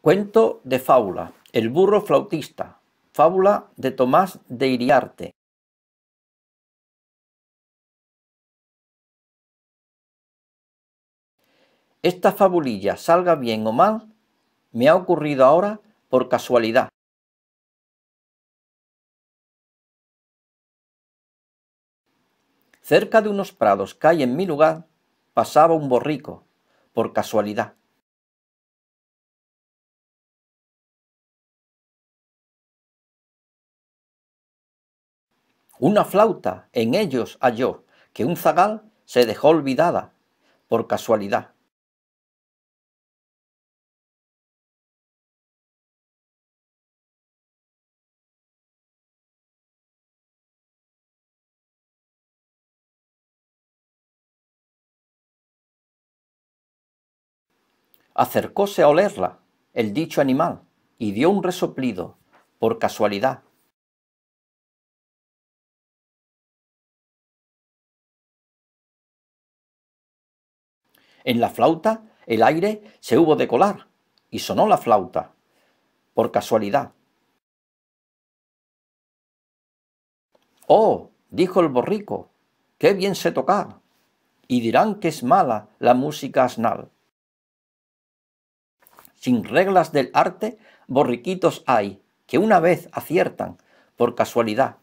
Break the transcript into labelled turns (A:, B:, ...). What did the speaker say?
A: Cuento de fábula. El burro flautista. Fábula de Tomás
B: de Iriarte. Esta fabulilla, salga bien o mal, me ha ocurrido ahora por casualidad. Cerca de unos prados que hay en mi lugar, pasaba un borrico, por casualidad. Una flauta en ellos halló, que un zagal se dejó olvidada por casualidad. Acercóse a olerla el dicho animal y dio un resoplido por casualidad En la flauta el aire se hubo de colar y
A: sonó la flauta, por casualidad. Oh, dijo el borrico, qué bien se toca! Y dirán que es mala la música asnal. Sin reglas del arte, borriquitos hay, que una vez aciertan, por casualidad.